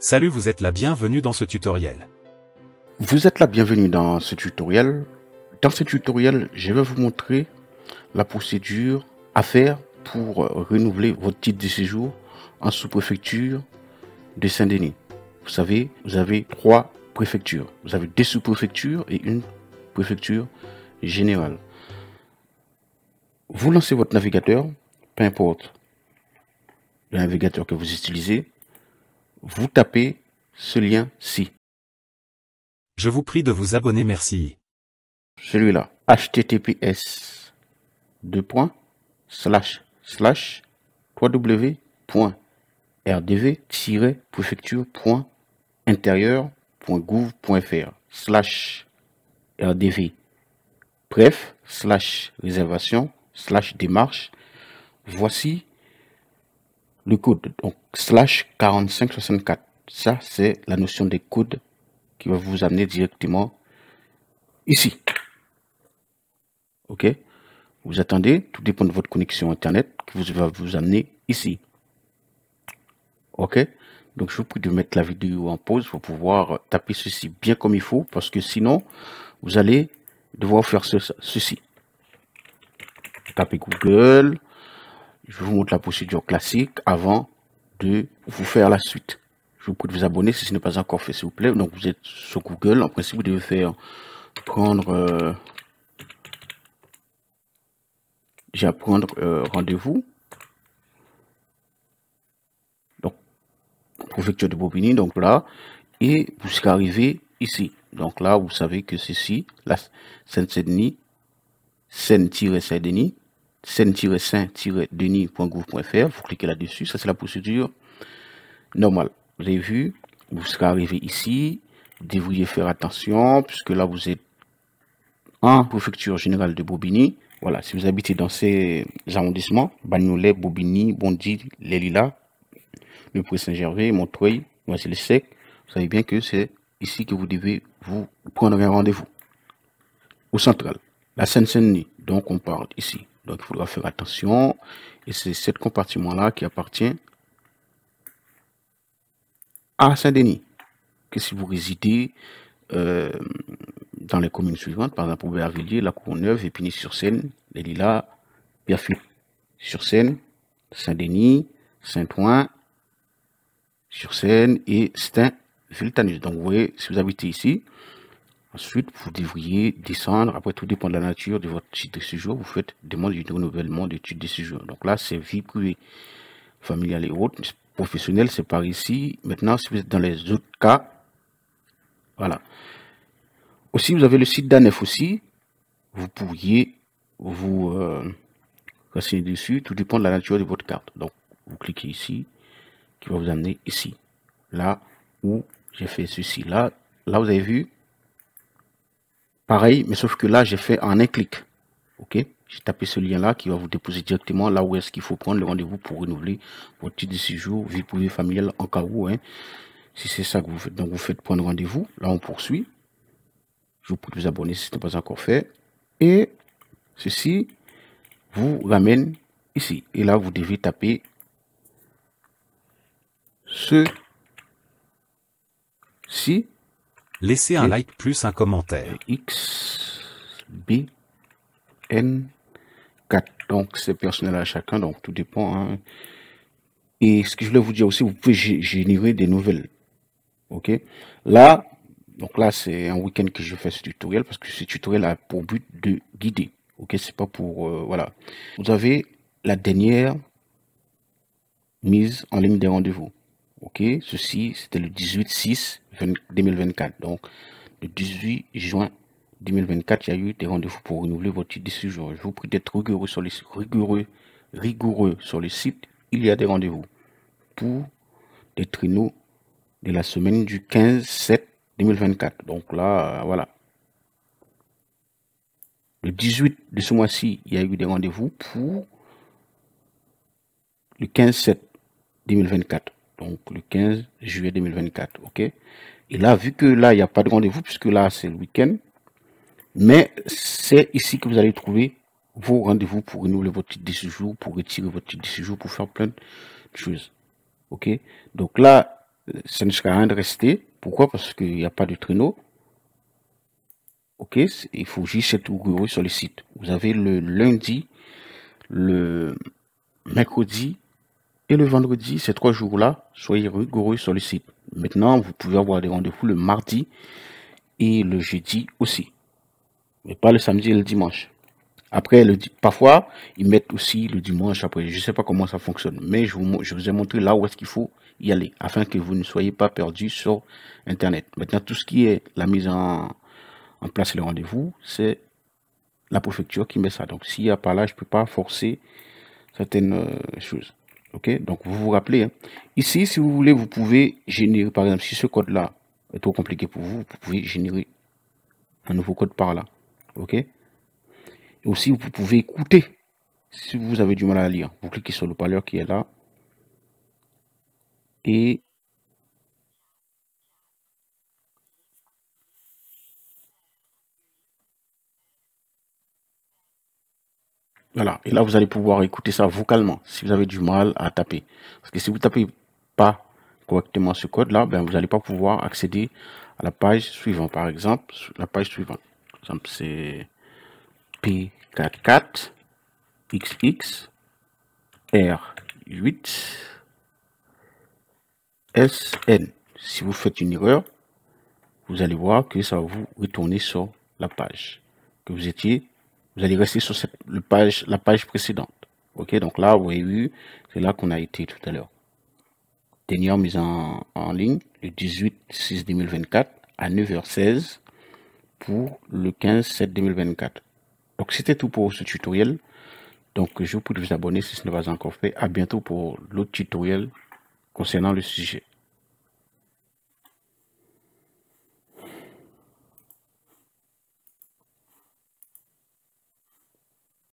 Salut, vous êtes la bienvenue dans ce tutoriel. Vous êtes la bienvenue dans ce tutoriel. Dans ce tutoriel, je vais vous montrer la procédure à faire pour renouveler votre titre de séjour en sous-préfecture de Saint-Denis. Vous savez, vous avez trois préfectures. Vous avez deux sous-préfectures et une préfecture générale. Vous lancez votre navigateur, peu importe le navigateur que vous utilisez vous tapez ce lien-ci. Je vous prie de vous abonner, merci. Celui-là, https deux points, slash slash www.rdv-préfecture.intérieur.gouv.fr slash rdv pref slash réservation slash démarche voici le code Donc, slash 4564. Ça, c'est la notion de code qui va vous amener directement ici. OK Vous attendez, tout dépend de votre connexion Internet, qui vous va vous amener ici. OK Donc, je vous prie de mettre la vidéo en pause pour pouvoir taper ceci bien comme il faut, parce que sinon, vous allez devoir faire ceci. Tapez Google, je vous montre la procédure classique avant de vous faire la suite. Je vous prie de vous abonner si ce n'est pas encore fait, s'il vous plaît. Donc, vous êtes sur Google. En principe, vous devez faire prendre... Euh, j'ai prendre euh, rendez-vous. Donc, préfecture de Bobigny, donc là. Et vous serez arrivé ici. Donc là, vous savez que ceci, la Seine-Saint-Denis, Seine-Saint-Denis, saint denisgouvfr Vous cliquez là-dessus. Ça, c'est la procédure normale. Vous avez vu, vous serez arrivé ici. Devriez faire attention, puisque là, vous êtes en préfecture générale de Bobigny. Voilà, si vous habitez dans ces arrondissements, Bagnolet, Bobigny, Bondy, Les Lilas, le Pré-Saint-Gervais, Montreuil, voici le sec vous savez bien que c'est ici que vous devez vous prendre un rendez-vous. Au central, la Seine-Saint-Denis, donc on parle ici. Donc, il faudra faire attention. Et c'est ce compartiment-là qui appartient à Saint-Denis. Que si vous résidez euh, dans les communes suivantes, par exemple, Aubervilliers, La Courneuve, Épinay-sur-Seine, Les Lilas, Biafil, sur Seine, Saint-Denis, Saint-Ouen, sur Seine et Saint-Viltanus. Donc, vous voyez, si vous habitez ici, Ensuite, vous devriez descendre, après tout dépend de la nature de votre site de séjour, vous faites demande du renouvellement de de séjour. Donc là, c'est vie privée, familiale et autres. Professionnel, c'est par ici. Maintenant, si vous êtes dans les autres cas, voilà. Aussi, vous avez le site d'ANEF aussi. Vous pourriez vous euh, dessus. Tout dépend de la nature de votre carte. Donc, vous cliquez ici, qui va vous amener ici. Là où j'ai fait ceci. Là, là, vous avez vu, Pareil, mais sauf que là, j'ai fait en un clic. OK J'ai tapé ce lien-là qui va vous déposer directement là où est-ce qu'il faut prendre le rendez-vous pour renouveler votre titre de séjour, vie privée familiale en cas où. Hein. si c'est ça que vous faites. Donc, vous faites prendre rendez-vous. Là, on poursuit. Je vous prie de vous abonner si ce n'est pas encore fait. Et ceci vous ramène ici. Et là, vous devez taper ceci. Laissez un like plus un commentaire. X, B, N, 4. Donc, c'est personnel à chacun, donc tout dépend. Hein. Et ce que je voulais vous dire aussi, vous pouvez générer des nouvelles. OK Là, donc là, c'est un week-end que je fais ce tutoriel parce que ce tutoriel a pour but de guider. OK C'est pas pour... Euh, voilà. Vous avez la dernière mise en ligne des rendez-vous. OK, ceci, c'était le 18-6 2024. Donc, le 18 juin 2024, il y a eu des rendez-vous pour renouveler votre titre de Je vous prie d'être rigoureux sur les rigoureux, rigoureux sur le site. Il y a des rendez-vous pour des traîneaux de la semaine du 15-7 2024. Donc là, voilà. Le 18 de ce mois-ci, il y a eu des rendez-vous pour le 15-7 2024 donc le 15 juillet 2024. ok Et là, vu que là, il n'y a pas de rendez-vous, puisque là, c'est le week-end, mais c'est ici que vous allez trouver vos rendez-vous pour renouveler votre titre de séjour, pour retirer votre titre de séjour, pour faire plein de choses. Ok Donc là, ça ne sera rien de rester. Pourquoi Parce qu'il n'y a pas de traîneau. Ok Il faut juste être ouvrir sur le site. Vous avez le lundi, le mercredi, et le vendredi, ces trois jours-là, soyez rigoureux sur le site. Maintenant, vous pouvez avoir des rendez-vous le mardi et le jeudi aussi. Mais pas le samedi et le dimanche. Après, parfois, ils mettent aussi le dimanche après. Je ne sais pas comment ça fonctionne, mais je vous, je vous ai montré là où est-ce qu'il faut y aller, afin que vous ne soyez pas perdus sur Internet. Maintenant, tout ce qui est la mise en, en place et le rendez-vous, c'est la préfecture qui met ça. Donc, s'il n'y a pas là, je ne peux pas forcer certaines euh, choses ok donc vous vous rappelez hein. ici si vous voulez vous pouvez générer par exemple si ce code là est trop compliqué pour vous vous pouvez générer un nouveau code par là ok aussi vous pouvez écouter si vous avez du mal à lire vous cliquez sur le parleur qui est là et Et là, vous allez pouvoir écouter ça vocalement si vous avez du mal à taper. Parce que si vous ne tapez pas correctement ce code-là, ben, vous n'allez pas pouvoir accéder à la page suivante. Par exemple, la page suivante. exemple, c'est P44 XX 8 SN. Si vous faites une erreur, vous allez voir que ça va vous retourner sur la page que vous étiez vous allez rester sur cette page, la page précédente. Ok, donc là, vous avez vu, c'est là qu'on a été tout à l'heure. Dernière mise en, ligne, le 18-6-2024 à 9h16 pour le 15-7-2024. Donc, c'était tout pour ce tutoriel. Donc, je vous prie de vous abonner si ce n'est pas encore fait. À bientôt pour l'autre tutoriel concernant le sujet.